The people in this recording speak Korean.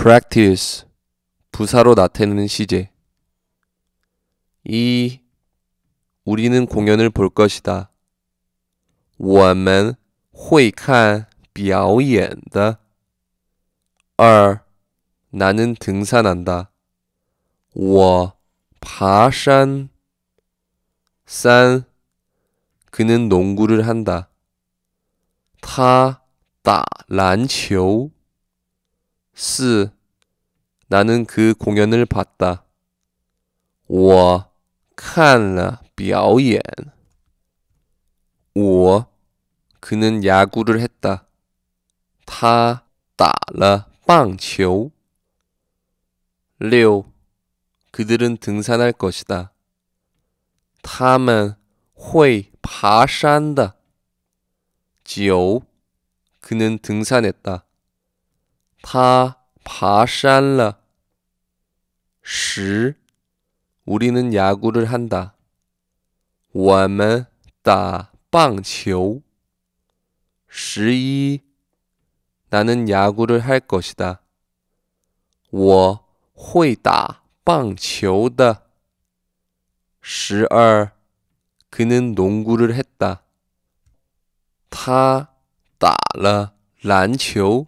practice 부사로 나타내는 시제 이 우리는 공연을 볼 것이다. 我们会看表演的。2 아, 나는 등산한다. 我爬山。3 그는 농구를 한다. 他打篮球。스 나는 그 공연을 봤다. 我看了表演.我 그는 야구를 했다. 他打了棒球. 6. 그들은 등산할 것이다. 他们会爬山的. 9. 그는 등산했다. 他 爬山了.시 우리는 야구를 한다. 我们打棒球.11 나는 야구를 할 것이다. 我会打棒球的.12 그는 농구를 했다. 他打了篮球。